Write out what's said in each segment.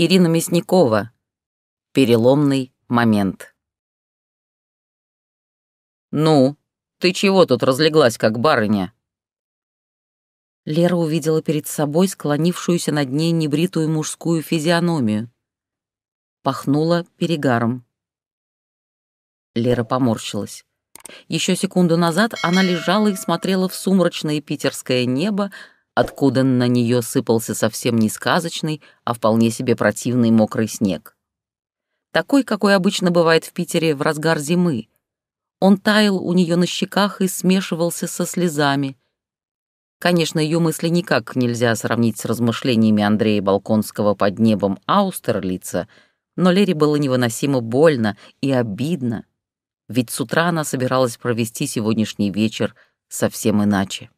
Ирина Мясникова. Переломный момент. «Ну, ты чего тут разлеглась, как барыня?» Лера увидела перед собой склонившуюся над ней небритую мужскую физиономию. Пахнула перегаром. Лера поморщилась. Еще секунду назад она лежала и смотрела в сумрачное питерское небо, откуда на нее сыпался совсем не сказочный, а вполне себе противный мокрый снег. Такой, какой обычно бывает в Питере в разгар зимы. Он таял у нее на щеках и смешивался со слезами. Конечно, ее мысли никак нельзя сравнить с размышлениями Андрея Балконского под небом Аустерлица, но Лере было невыносимо больно и обидно, ведь с утра она собиралась провести сегодняшний вечер совсем иначе.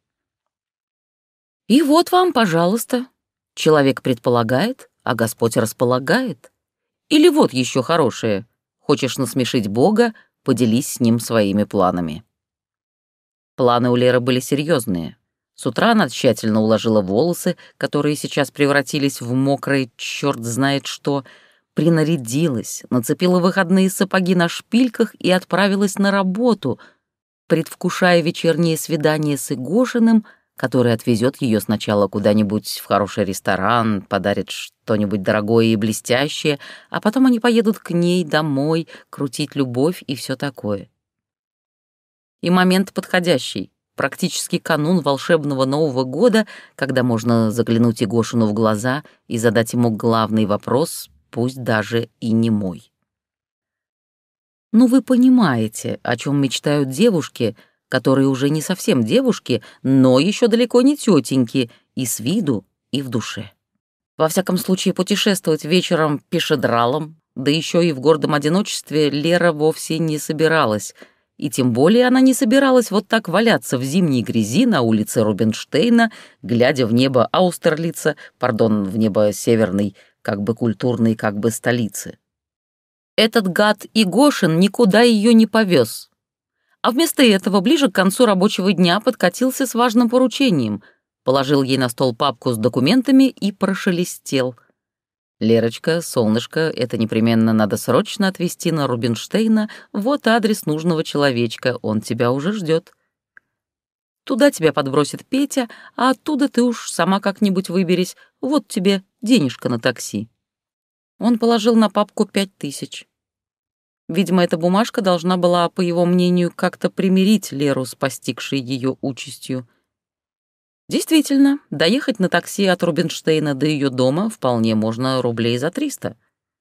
И вот вам, пожалуйста. Человек предполагает, а Господь располагает. Или вот еще хорошее. Хочешь насмешить Бога, поделись с ним своими планами. Планы у Леры были серьезные. С утра она тщательно уложила волосы, которые сейчас превратились в мокрые черт знает что, принарядилась, нацепила выходные сапоги на шпильках и отправилась на работу, предвкушая вечернее свидание с Игошиным — который отвезет ее сначала куда-нибудь в хороший ресторан, подарит что-нибудь дорогое и блестящее, а потом они поедут к ней домой, крутить любовь и все такое. И момент подходящий, практически канун волшебного Нового года, когда можно заглянуть Игошину в глаза и задать ему главный вопрос, пусть даже и не мой. Ну вы понимаете, о чем мечтают девушки — которые уже не совсем девушки, но еще далеко не тетеньки, и с виду, и в душе. Во всяком случае, путешествовать вечером пешедралом, да еще и в гордом одиночестве Лера вовсе не собиралась. И тем более она не собиралась вот так валяться в зимней грязи на улице Рубинштейна, глядя в небо Аустерлица, пардон, в небо Северной, как бы культурной, как бы столицы. Этот гад Игошин никуда ее не повез а вместо этого ближе к концу рабочего дня подкатился с важным поручением, положил ей на стол папку с документами и прошелестел. «Лерочка, солнышко, это непременно надо срочно отвезти на Рубинштейна, вот адрес нужного человечка, он тебя уже ждет. Туда тебя подбросит Петя, а оттуда ты уж сама как-нибудь выберись, вот тебе денежка на такси». Он положил на папку пять тысяч. Видимо, эта бумажка должна была, по его мнению, как-то примирить Леру с постигшей ее участью. Действительно, доехать на такси от Рубинштейна до ее дома вполне можно рублей за 300.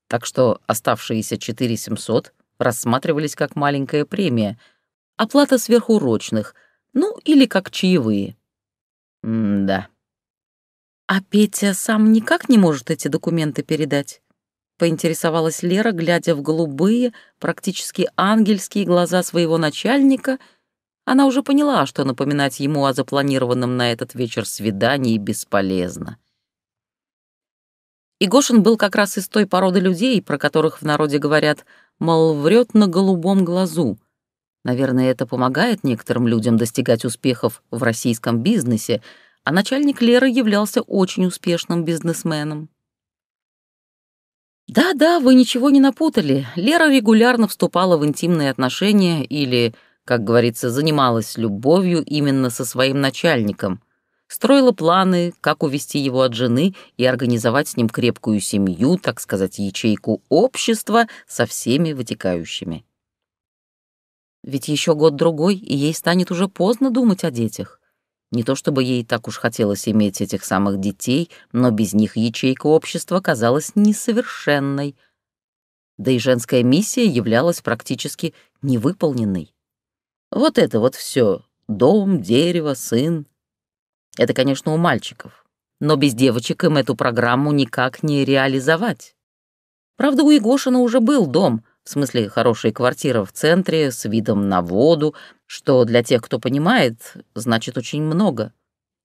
Так что оставшиеся 4 700 рассматривались как маленькая премия, оплата сверхурочных, ну или как чаевые. М да. А Петя сам никак не может эти документы передать? поинтересовалась Лера, глядя в голубые, практически ангельские глаза своего начальника. Она уже поняла, что напоминать ему о запланированном на этот вечер свидании бесполезно. Игошин был как раз из той породы людей, про которых в народе говорят, мол, врет на голубом глазу. Наверное, это помогает некоторым людям достигать успехов в российском бизнесе, а начальник Леры являлся очень успешным бизнесменом. Да-да, вы ничего не напутали. Лера регулярно вступала в интимные отношения или, как говорится, занималась любовью именно со своим начальником. Строила планы, как увести его от жены и организовать с ним крепкую семью, так сказать, ячейку общества со всеми вытекающими. Ведь еще год-другой, и ей станет уже поздно думать о детях. Не то чтобы ей так уж хотелось иметь этих самых детей, но без них ячейка общества казалась несовершенной. Да и женская миссия являлась практически невыполненной. Вот это вот все дом, дерево, сын. Это, конечно, у мальчиков. Но без девочек им эту программу никак не реализовать. Правда, у Егошина уже был дом, в смысле, хорошая квартира в центре, с видом на воду, что для тех, кто понимает, значит очень много.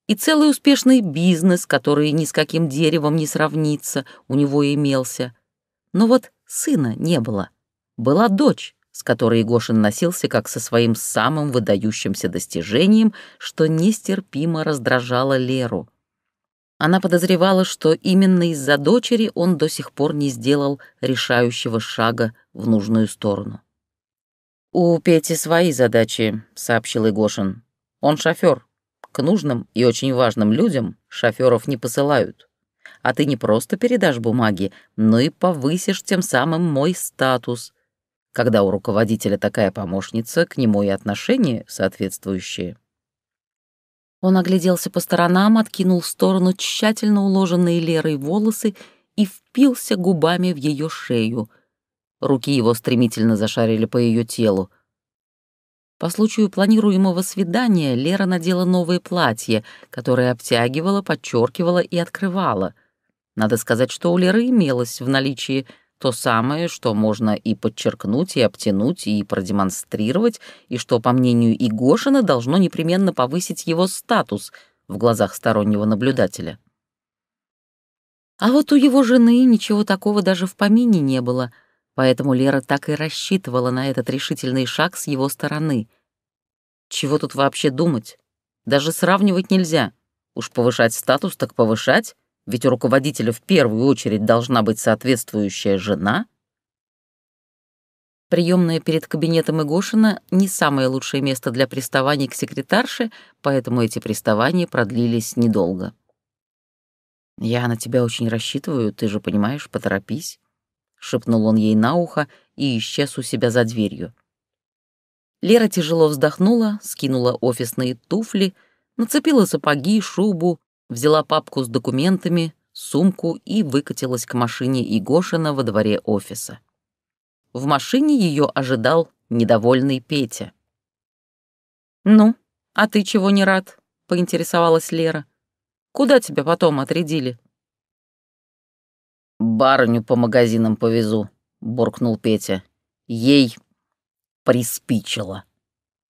И целый успешный бизнес, который ни с каким деревом не сравнится, у него имелся. Но вот сына не было. Была дочь, с которой Егошин носился как со своим самым выдающимся достижением, что нестерпимо раздражало Леру — она подозревала, что именно из-за дочери он до сих пор не сделал решающего шага в нужную сторону. «У Пети свои задачи», — сообщил Игошин. «Он шофер. К нужным и очень важным людям шоферов не посылают. А ты не просто передашь бумаги, но и повысишь тем самым мой статус. Когда у руководителя такая помощница, к нему и отношения соответствующие». Он огляделся по сторонам, откинул в сторону тщательно уложенные Лерой волосы и впился губами в ее шею. Руки его стремительно зашарили по ее телу. По случаю планируемого свидания Лера надела новое платье, которое обтягивало, подчеркивало и открывало. Надо сказать, что у Леры имелось в наличии – то самое, что можно и подчеркнуть, и обтянуть, и продемонстрировать, и что, по мнению Игошина, должно непременно повысить его статус в глазах стороннего наблюдателя. А вот у его жены ничего такого даже в помине не было, поэтому Лера так и рассчитывала на этот решительный шаг с его стороны. Чего тут вообще думать? Даже сравнивать нельзя. Уж повышать статус так повышать, ведь у руководителя в первую очередь должна быть соответствующая жена. Приемная перед кабинетом Игошина — не самое лучшее место для приставаний к секретарше, поэтому эти приставания продлились недолго. «Я на тебя очень рассчитываю, ты же понимаешь, поторопись», — шепнул он ей на ухо и исчез у себя за дверью. Лера тяжело вздохнула, скинула офисные туфли, нацепила сапоги, шубу, взяла папку с документами, сумку и выкатилась к машине Игошина во дворе офиса. В машине ее ожидал недовольный Петя. «Ну, а ты чего не рад?» — поинтересовалась Лера. «Куда тебя потом отрядили?» «Барыню по магазинам повезу», — буркнул Петя. «Ей приспичило.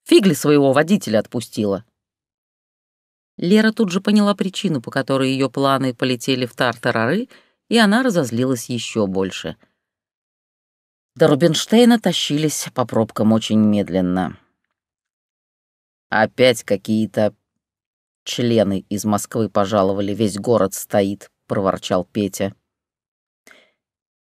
Фигли своего водителя отпустила. Лера тут же поняла причину, по которой ее планы полетели в тартарары, и она разозлилась еще больше. До Рубинштейна тащились по пробкам очень медленно. Опять какие-то члены из Москвы пожаловали, весь город стоит, проворчал Петя.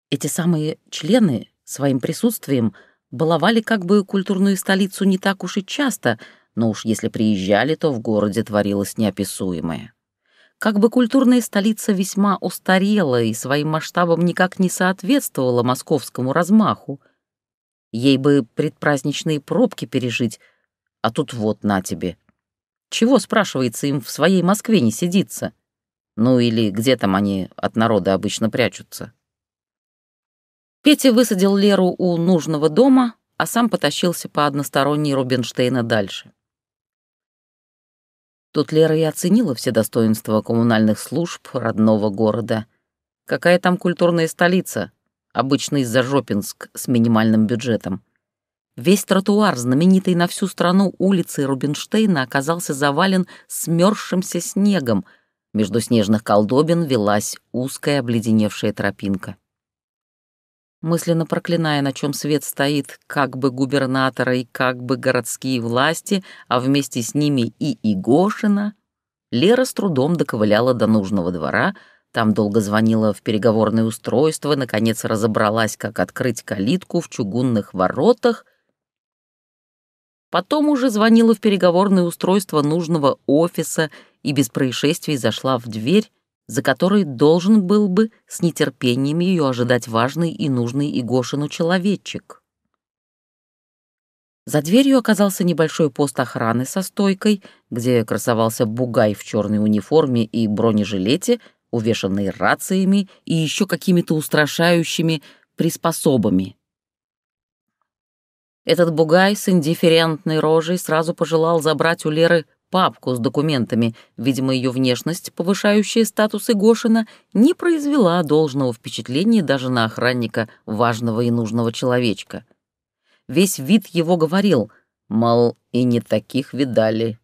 Эти самые члены своим присутствием баловали как бы культурную столицу не так уж и часто — но ну уж если приезжали, то в городе творилось неописуемое. Как бы культурная столица весьма устарела и своим масштабом никак не соответствовала московскому размаху, ей бы предпраздничные пробки пережить, а тут вот на тебе. Чего, спрашивается, им в своей Москве не сидится? Ну или где там они от народа обычно прячутся? Петя высадил Леру у нужного дома, а сам потащился по односторонней Рубинштейна дальше. Тут Лера и оценила все достоинства коммунальных служб родного города. Какая там культурная столица? Обычный Зажопинск с минимальным бюджетом. Весь тротуар, знаменитый на всю страну улицы Рубинштейна, оказался завален смёрзшимся снегом. Между снежных колдобин велась узкая обледеневшая тропинка мысленно проклиная, на чем свет стоит, как бы губернатора и как бы городские власти, а вместе с ними и Игошина, Лера с трудом доковыляла до нужного двора, там долго звонила в переговорное устройство, наконец разобралась, как открыть калитку в чугунных воротах. Потом уже звонила в переговорное устройство нужного офиса и без происшествий зашла в дверь, за которой должен был бы с нетерпением ее ожидать важный и нужный Игошину человечек. За дверью оказался небольшой пост охраны со стойкой, где красовался бугай в черной униформе и бронежилете, увешанный рациями и еще какими-то устрашающими приспособами. Этот бугай с индифферентной рожей сразу пожелал забрать у Леры папку с документами, видимо, ее внешность, повышающая статус Игошина, не произвела должного впечатления даже на охранника важного и нужного человечка. Весь вид его говорил, мол, и не таких видали.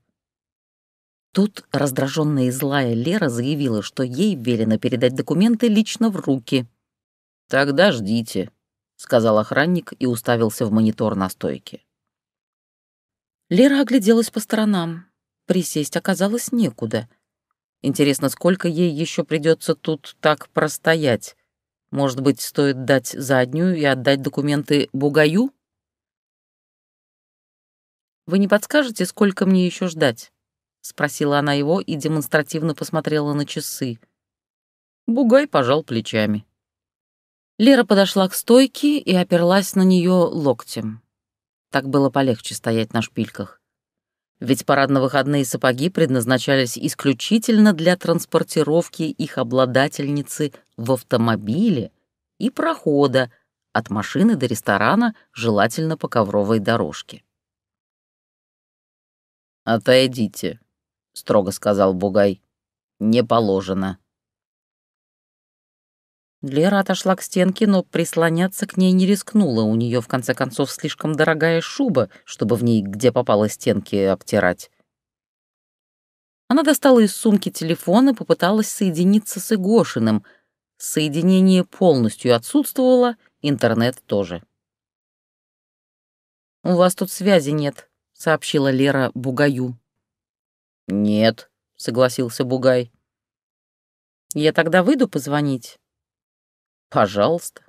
Тут раздраженная и злая Лера заявила, что ей велено передать документы лично в руки. «Тогда ждите», — сказал охранник и уставился в монитор на стойке. Лера огляделась по сторонам. Присесть оказалось некуда. Интересно, сколько ей еще придется тут так простоять? Может быть, стоит дать заднюю и отдать документы Бугаю? «Вы не подскажете, сколько мне еще ждать?» — спросила она его и демонстративно посмотрела на часы. Бугай пожал плечами. Лера подошла к стойке и оперлась на нее локтем. Так было полегче стоять на шпильках ведь парадно-выходные сапоги предназначались исключительно для транспортировки их обладательницы в автомобиле и прохода от машины до ресторана, желательно по ковровой дорожке. «Отойдите», — строго сказал Бугай. «Не положено». Лера отошла к стенке, но прислоняться к ней не рискнула. У нее, в конце концов, слишком дорогая шуба, чтобы в ней где попало стенки обтирать. Она достала из сумки телефон и попыталась соединиться с Игошиным. Соединение полностью отсутствовало, интернет тоже. «У вас тут связи нет», — сообщила Лера Бугаю. «Нет», — согласился Бугай. «Я тогда выйду позвонить?» «Пожалуйста».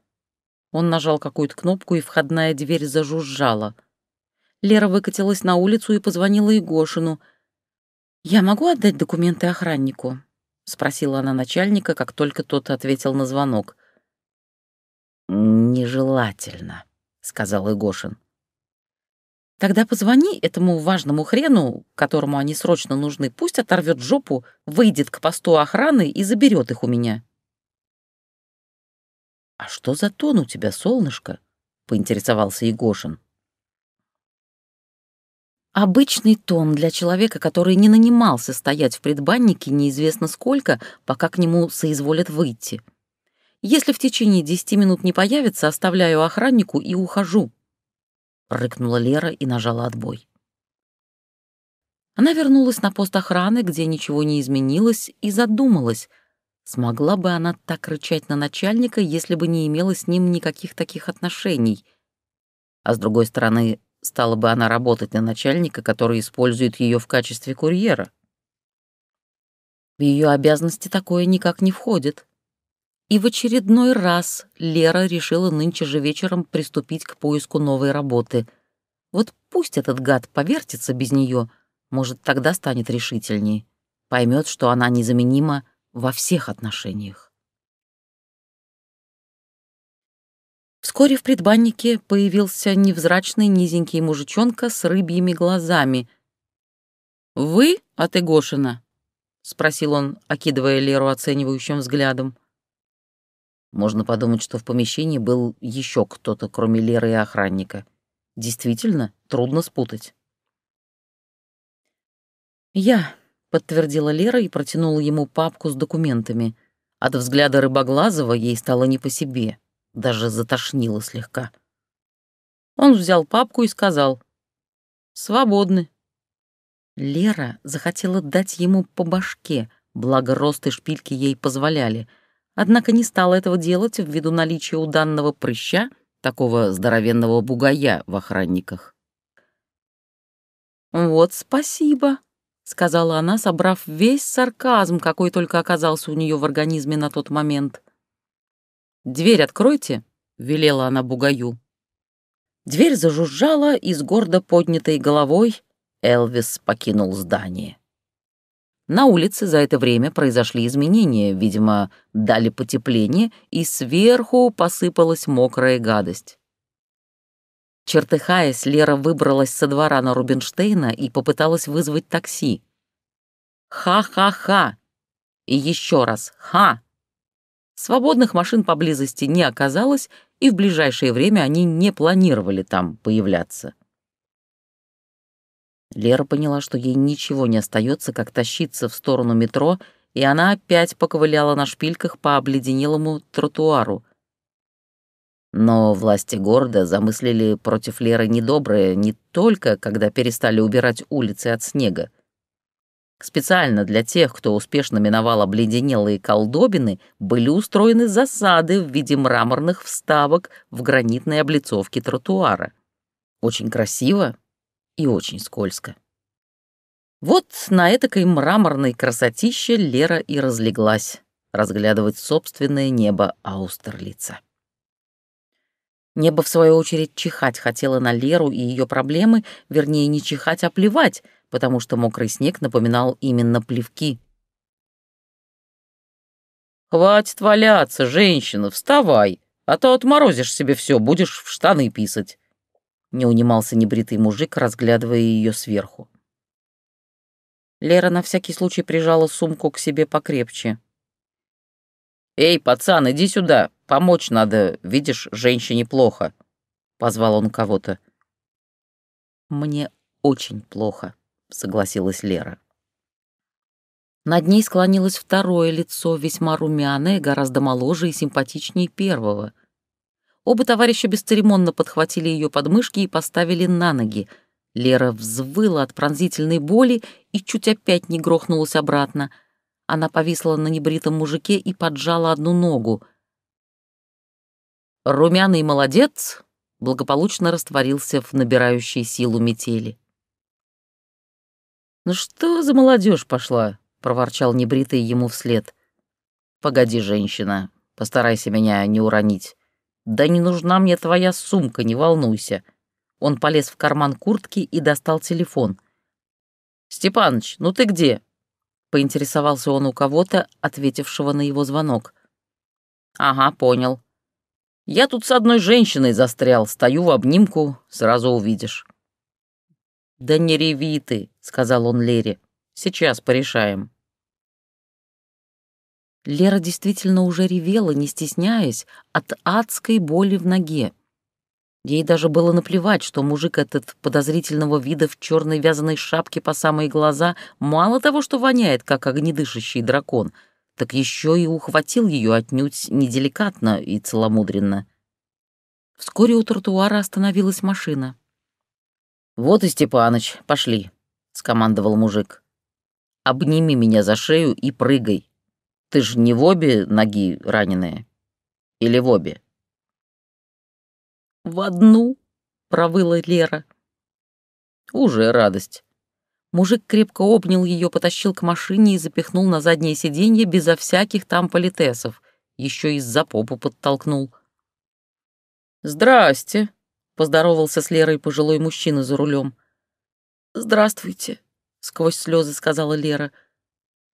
Он нажал какую-то кнопку, и входная дверь зажужжала. Лера выкатилась на улицу и позвонила Егошину. «Я могу отдать документы охраннику?» — спросила она начальника, как только тот ответил на звонок. «Нежелательно», — сказал Игошин. «Тогда позвони этому важному хрену, которому они срочно нужны, пусть оторвет жопу, выйдет к посту охраны и заберет их у меня», «А что за тон у тебя, солнышко?» — поинтересовался Егошин. Обычный тон для человека, который не нанимался стоять в предбаннике неизвестно сколько, пока к нему соизволят выйти. «Если в течение десяти минут не появится, оставляю охраннику и ухожу», — рыкнула Лера и нажала отбой. Она вернулась на пост охраны, где ничего не изменилось, и задумалась — Смогла бы она так рычать на начальника, если бы не имела с ним никаких таких отношений? А с другой стороны, стала бы она работать на начальника, который использует ее в качестве курьера? В ее обязанности такое никак не входит. И в очередной раз Лера решила нынче же вечером приступить к поиску новой работы. Вот пусть этот гад повертится без нее, может, тогда станет решительней. Поймет, что она незаменима, во всех отношениях. Вскоре в предбаннике появился невзрачный низенький мужичонка с рыбьими глазами. «Вы от Игошина?» — спросил он, окидывая Леру оценивающим взглядом. Можно подумать, что в помещении был еще кто-то, кроме Леры и охранника. Действительно, трудно спутать. «Я», подтвердила Лера и протянула ему папку с документами. От взгляда Рыбоглазого ей стало не по себе, даже затошнило слегка. Он взял папку и сказал «Свободны». Лера захотела дать ему по башке, благо рост и шпильки ей позволяли, однако не стала этого делать ввиду наличия у данного прыща, такого здоровенного бугая в охранниках. «Вот спасибо», — сказала она, собрав весь сарказм, какой только оказался у нее в организме на тот момент. «Дверь откройте», — велела она Бугаю. Дверь зажужжала, и с гордо поднятой головой Элвис покинул здание. На улице за это время произошли изменения, видимо, дали потепление, и сверху посыпалась мокрая гадость. Чертыхаясь, Лера выбралась со двора на Рубинштейна и попыталась вызвать такси. «Ха-ха-ха!» И еще раз «Ха!» Свободных машин поблизости не оказалось, и в ближайшее время они не планировали там появляться. Лера поняла, что ей ничего не остается, как тащиться в сторону метро, и она опять поковыляла на шпильках по обледенелому тротуару, но власти города замыслили против Леры недоброе не только, когда перестали убирать улицы от снега. Специально для тех, кто успешно миновал обледенелые колдобины, были устроены засады в виде мраморных вставок в гранитной облицовке тротуара. Очень красиво и очень скользко. Вот на этакой мраморной красотище Лера и разлеглась разглядывать собственное небо Аустерлица. Небо, в свою очередь, чихать хотело на Леру и ее проблемы, вернее, не чихать, а плевать, потому что мокрый снег напоминал именно плевки. «Хватит валяться, женщина, вставай, а то отморозишь себе все, будешь в штаны писать», — не унимался небритый мужик, разглядывая ее сверху. Лера на всякий случай прижала сумку к себе покрепче. «Эй, пацан, иди сюда!» Помочь надо, видишь, женщине плохо», — позвал он кого-то. «Мне очень плохо», — согласилась Лера. Над ней склонилось второе лицо, весьма румяное, гораздо моложе и симпатичнее первого. Оба товарища бесцеремонно подхватили ее подмышки и поставили на ноги. Лера взвыла от пронзительной боли и чуть опять не грохнулась обратно. Она повисла на небритом мужике и поджала одну ногу — Румяный молодец благополучно растворился в набирающей силу метели. «Ну что за молодежь пошла?» — проворчал небритый ему вслед. «Погоди, женщина, постарайся меня не уронить. Да не нужна мне твоя сумка, не волнуйся». Он полез в карман куртки и достал телефон. «Степаныч, ну ты где?» — поинтересовался он у кого-то, ответившего на его звонок. «Ага, понял. Я тут с одной женщиной застрял, стою в обнимку, сразу увидишь». «Да не реви ты», — сказал он Лере. «Сейчас порешаем». Лера действительно уже ревела, не стесняясь, от адской боли в ноге. Ей даже было наплевать, что мужик этот подозрительного вида в черной вязаной шапке по самые глаза мало того, что воняет, как огнедышащий дракон — так еще и ухватил ее отнюдь неделикатно и целомудренно. Вскоре у тротуара остановилась машина. «Вот и Степаныч, пошли», — скомандовал мужик. «Обними меня за шею и прыгай. Ты ж не в обе ноги раненые? Или в обе?» «В одну», — провыла Лера. «Уже радость. Мужик крепко обнял ее, потащил к машине и запихнул на заднее сиденье безо всяких там политесов. Еще и за попу подтолкнул. «Здрасте!» — поздоровался с Лерой пожилой мужчина за рулем. «Здравствуйте!» — сквозь слезы сказала Лера.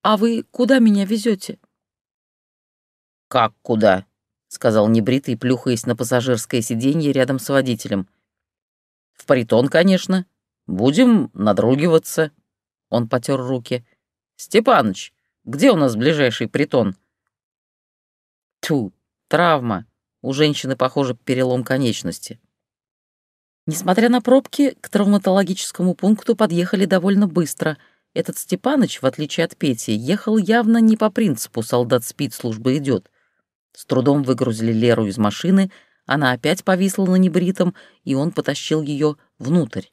«А вы куда меня везете?» «Как куда?» — сказал небритый, плюхаясь на пассажирское сиденье рядом с водителем. «В паритон, конечно!» Будем надругиваться. Он потер руки. Степаныч, где у нас ближайший притон? Тьфу, травма. У женщины, похоже, перелом конечности. Несмотря на пробки, к травматологическому пункту подъехали довольно быстро. Этот Степаныч, в отличие от Пети, ехал явно не по принципу «солдат спит, служба идет». С трудом выгрузили Леру из машины, она опять повисла на небритом, и он потащил ее внутрь.